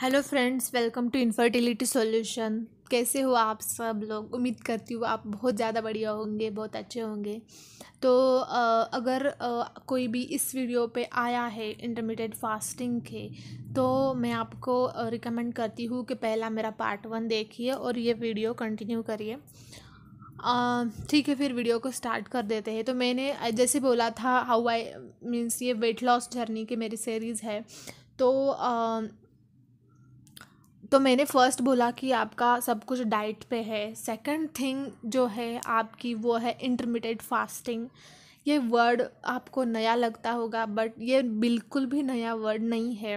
hello friends welcome to infertility solution कैसे हो आप सब लोग उम्मीद करती हूँ आप बहुत ज़्यादा बढ़िया होंगे बहुत अच्छे होंगे तो अगर कोई भी इस वीडियो पे आया है इंटरमीडिएट फास्टिंग के तो मैं आपको रिकमेंड करती हूँ कि पहला मेरा पार्ट वन देखिए और ये वीडियो कंटिन्यू करिए ठीक है फिर वीडियो को स्टार्ट कर देते हैं तो मैंने जैसे बोला था हाउ आई मीन्स ये वेट लॉस जर्नी की मेरी सीरीज़ है तो तो मैंने फ़र्स्ट बोला कि आपका सब कुछ डाइट पे है सेकंड थिंग जो है आपकी वो है इंटरमीडिएट फास्टिंग ये वर्ड आपको नया लगता होगा बट ये बिल्कुल भी नया वर्ड नहीं है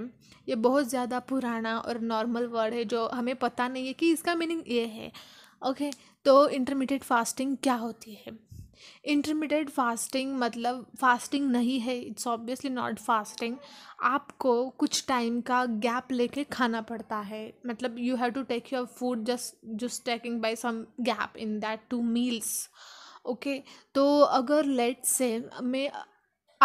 ये बहुत ज़्यादा पुराना और नॉर्मल वर्ड है जो हमें पता नहीं है कि इसका मीनिंग ये है ओके okay, तो इंटरमीडिएट फास्टिंग क्या होती है इंटरमीडिएट फास्टिंग मतलब फास्टिंग नहीं है इट्स ऑब्वियसली नॉट फास्टिंग आपको कुछ टाइम का गैप लेके खाना पड़ता है मतलब you have to take your food just just taking by some gap in that two meals okay तो अगर लेट से मैं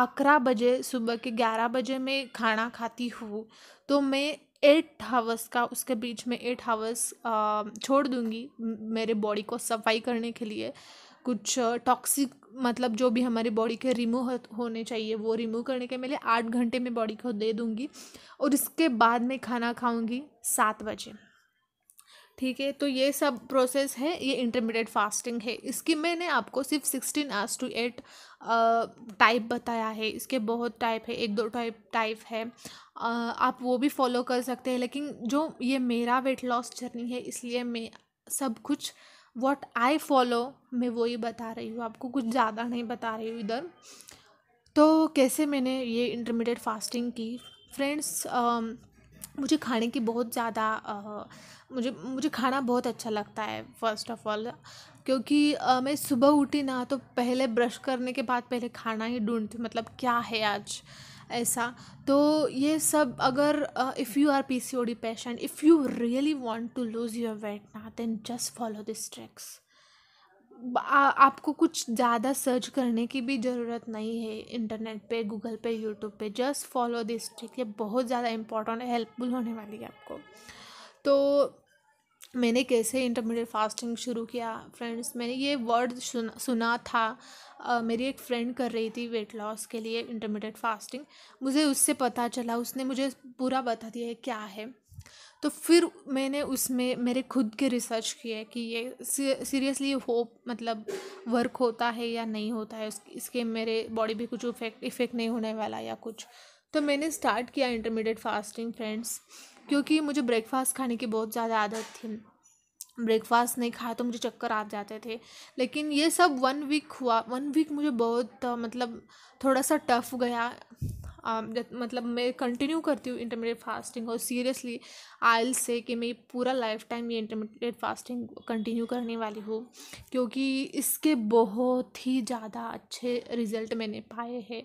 अकरा बजे सुबह के ग्यारह बजे मैं खाना खाती हूँ तो मैं एट हावर्स का उसके बीच में एट हावर्स छोड़ दूँगी मेरे बॉडी को सफाई करने के लिए कुछ टॉक्सिक मतलब जो भी हमारी बॉडी के रिमूव होने चाहिए वो रिमूव करने के मेरे आठ घंटे में बॉडी को दे दूँगी और इसके बाद मैं खाना खाऊँगी सात बजे ठीक है तो ये सब प्रोसेस है ये इंटरमीडिएट फास्टिंग है इसकी मैंने आपको सिर्फ sixteen hours to eight type बताया है इसके बहुत टाइप है एक दो टाइप टाइप है आप वो भी फॉलो कर सकते हैं लेकिन जो ये मेरा वेट लॉस जर्नी है इसलिए मैं सब कुछ वॉट आई फॉलो मैं वही बता रही हूँ आपको कुछ ज़्यादा नहीं बता रही हूँ इधर तो कैसे मैंने ये इंटरमीडिएट फास्टिंग की फ्रेंड्स um, मुझे खाने की बहुत ज़्यादा uh, मुझे मुझे खाना बहुत अच्छा लगता है फर्स्ट ऑफ ऑल क्योंकि आ, uh, मैं सुबह उठी ना तो पहले ब्रश करने के बाद पहले खाना ही ढूंढती मतलब क्या है आज ऐसा तो ये सब अगर if you are P C O D patient if you really want to lose your weight ना then just follow this tricks आपको कुछ ज़्यादा सर्च करने की भी ज़रूरत नहीं है इंटरनेट पे गूगल पे यूट्यूब पे जस्ट फॉलो दिस ट्रिक ये बहुत ज़्यादा इम्पोर्टेंट हेल्पफुल होने वाली है आपको तो मैंने कैसे इंटरमीडिएट फास्टिंग शुरू किया फ्रेंड्स मैंने ये वर्ड सुना सुना था आ, मेरी एक फ्रेंड कर रही थी वेट लॉस के लिए इंटरमीडिएट फास्टिंग मुझे उससे पता चला उसने मुझे पूरा बता दिया है क्या है तो फिर मैंने उसमें मेरे खुद के रिसर्च किए कि ये सीरियसली हो मतलब वर्क होता है या नहीं होता है इसके मेरे बॉडी पे कुछ इफेक्ट इफ़ेक्ट नहीं होने वाला या कुछ तो मैंने स्टार्ट किया इंटरमीडिएट फास्टिंग फ्रेंड्स क्योंकि मुझे ब्रेकफास्ट खाने की बहुत ज़्यादा आदत थी ब्रेकफास्ट नहीं खाया तो मुझे चक्कर आ जाते थे लेकिन ये सब वन वीक हुआ वन वीक मुझे बहुत मतलब थोड़ा सा टफ गया Um, मतलब मैं कंटिन्यू करती हूँ इंटरमीडिएट फास्टिंग और सीरियसली आई से कि मैं पूरा लाइफ टाइम ये इंटरमीडिएट फास्टिंग कंटिन्यू करने वाली हूँ क्योंकि इसके बहुत ही ज़्यादा अच्छे रिजल्ट मैंने पाए हैं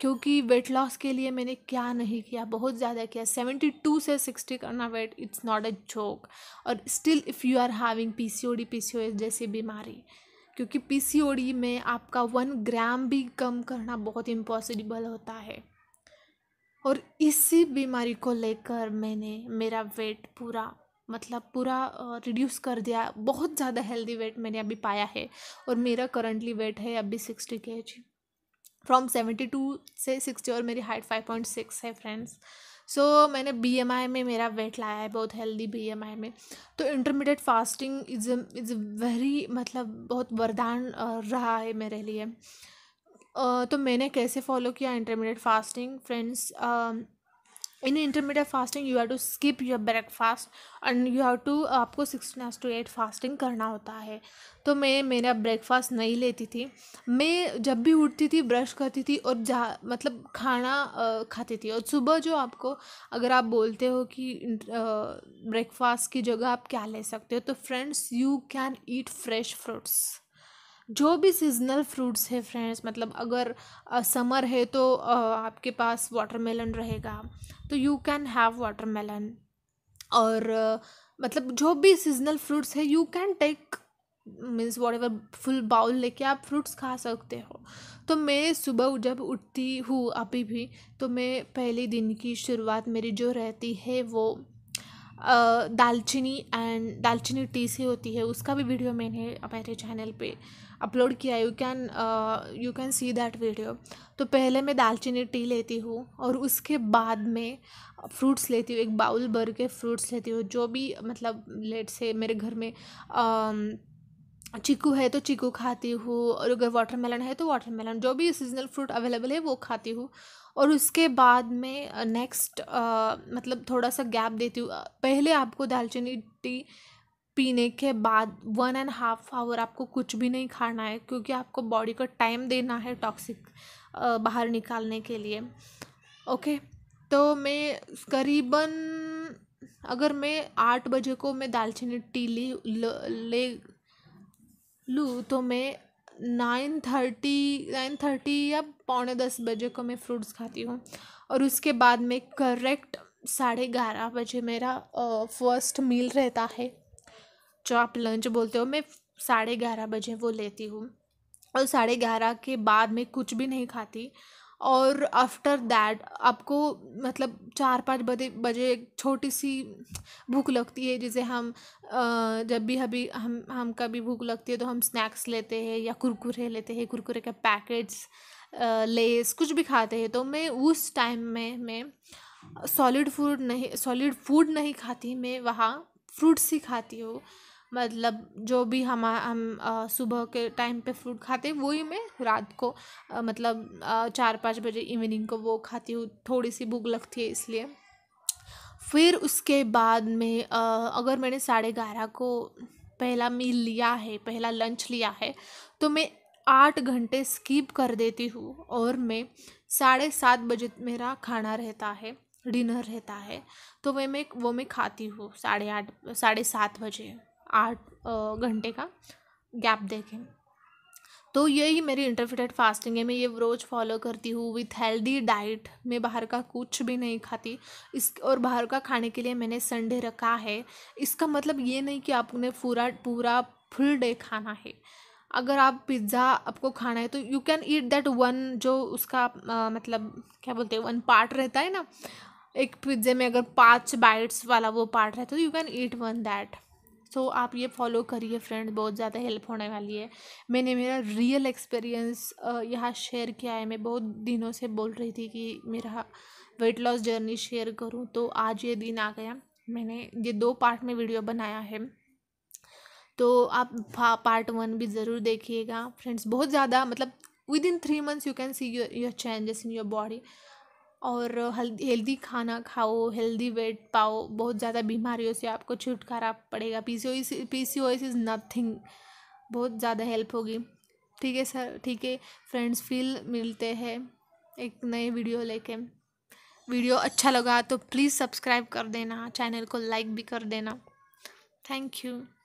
क्योंकि वेट लॉस के लिए मैंने क्या नहीं किया बहुत ज़्यादा किया सेवेंटी टू से सिक्सटी करना weight it's not a joke और still if you are having P C O D P C O S जैसी बीमारी क्योंकि पी सी ओ डी में आपका वन ग्राम भी कम करना बहुत इम्पॉसिबल होता है और इसी बीमारी को लेकर मैंने मेरा वेट पूरा मतलब पूरा रिड्यूस कर दिया बहुत ज़्यादा हेल्दी वेट मैंने अभी पाया है और मेरा करंटली वेट है अभी sixty K G from seventy two से सिक्सटी और मेरी हाइट फाइव पॉइंट सिक्स है फ्रेंड्स सो so, मैंने बी एम आई में मेरा वेट लाया है बहुत हेल्दी बी एम आई में तो intermediate fasting is is very मतलब बहुत वरदान रहा है मेरे लिए तो मैंने कैसे फॉलो किया intermediate fasting friends in intermediate fasting you have to skip your breakfast and you have to आपको sixteen S to eight fasting करना होता है तो मैं मेरा ब्रेकफास्ट नहीं लेती थी मैं जब भी उठती थी ब्रश करती थी और जा मतलब खाना खाती थी और सुबह जो आपको अगर आप बोलते हो कि ब्रेकफास्ट की जगह आप क्या ले सकते हो तो friends you can eat fresh fruits जो भी सीजनल फ्रूट्स है फ्रेंड्स मतलब अगर समर है तो आपके पास वाटरमेलन रहेगा तो यू कैन हैव वाटरमेलन और मतलब जो भी सीजनल फ्रूट्स है you can take means whatever full bowl लेके आप फ्रूट्स खा सकते हो तो मैं सुबह जब उठती हूँ अभी भी तो मैं पहले दिन की शुरुआत मेरी जो रहती है वो दालचीनी एंड दालचीनी टी से होती है उसका भी वीडियो मैंने मेरे चैनल पे अपलोड किया you can you can see that video तो पहले मैं दालचीनी टी लेती हूँ और उसके बाद में फ्रूट्स लेती हूँ एक बाउल भर के फ्रूट्स लेती हूँ जो भी मतलब लेट से मेरे घर में uh, चीकू है तो चीकू खाती हूँ और अगर वाटरमेलन है तो वाटरमेलन जो भी सीजनल फ्रूट अवेलेबल है वो खाती हूँ और उसके बाद में नेक्स्ट uh, uh, मतलब थोड़ा सा गैप देती हूँ पहले आपको दालचीनी टी पीने के बाद वन एंड हाफ आवर आपको कुछ भी नहीं खाना है क्योंकि आपको बॉडी को टाइम देना है टॉक्सिक बाहर निकालने के लिए ओके तो मैं करीबन अगर मैं आठ बजे को मैं दालचीनी टी ली ल, ले लूँ तो मैं नाइन थर्टी नाइन थर्टी या पौने दस बजे को मैं फ्रूट्स खाती हूँ और उसके बाद में करेक्ट साढ़े ग्यारह बजे मेरा फर्स्ट मील रहता है जो आप लंच बोलते हो मैं साढ़े ग्यारह बजे वो लेती हूँ और साढ़े ग्यारह के बाद मैं कुछ भी नहीं खाती और आफ्टर दैट आपको मतलब चार पाँच बजे बजे एक छोटी सी भूख लगती है जिसे हम जब भी अभी हम हम कभी भूख लगती है तो हम स्नैक्स लेते हैं या कुरकुरे लेते हैं कुरकुरे के पैकेट्स लेस कुछ भी खाते हैं तो मैं उस टाइम में मैं सॉलिड फूड नहीं सॉलिड फूड नहीं खाती मैं वहाँ फ्रूट्स ही खाती हूँ मतलब जो भी हम हम सुबह के टाइम पे फ्रूट खाते वही मैं रात को मतलब चार पाँच बजे इवनिंग को वो खाती हूँ थोड़ी सी भूख लगती है इसलिए फिर उसके बाद में अगर मैंने साढ़े ग्यारह को पहला मील लिया है पहला लंच लिया है तो मैं आठ घंटे स्किप कर देती हूँ और मैं साढ़े सात बजे मेरा खाना रहता है डिनर रहता है तो वह मैं वो मैं खाती हूँ साढ़े आठ साढ़े सात बजे आठ घंटे का गैप देखें तो यही मेरी इंटरफिटेड फास्टिंग है मैं ये रोज़ फॉलो करती हूँ विथ हेल्दी डाइट मैं बाहर का कुछ भी नहीं खाती इस और बाहर का खाने के लिए मैंने संडे रखा है इसका मतलब ये नहीं कि आपने पूरा पूरा फुल डे खाना है अगर आप पिज़्ज़ा आपको खाना है तो you can eat that one जो उसका आ, मतलब क्या बोलते हैं वन पार्ट रहता है ना एक पिज्ज़े में अगर पाँच बाइट्स वाला वो पार्ट रहता है तो you can eat one that so तो so, आप ये फॉलो करिए फ्रेंड बहुत ज़्यादा हेल्प होने वाली है मैंने मेरा रियल एक्सपीरियंस यहाँ शेयर किया है मैं बहुत दिनों से बोल रही थी कि मेरा वेट लॉस जर्नी शेयर करूँ तो आज ये दिन आ गया मैंने ये दो पार्ट में वीडियो बनाया है तो आप पार्ट वन भी ज़रूर देखिएगा फ्रेंड्स बहुत ज़्यादा मतलब within three months you can see your your changes in your body और हेल्दी हेल्दी खाना खाओ हेल्दी वेट पाओ बहुत ज़्यादा बीमारियों से आपको छुटकारा पड़ेगा P C O P C O S is nothing बहुत ज़्यादा हेल्प होगी ठीक है सर ठीक है फ्रेंड्स फील मिलते हैं एक नए वीडियो लेके वीडियो अच्छा लगा तो प्लीज़ सब्सक्राइब कर देना चैनल को लाइक भी कर देना थैंक यू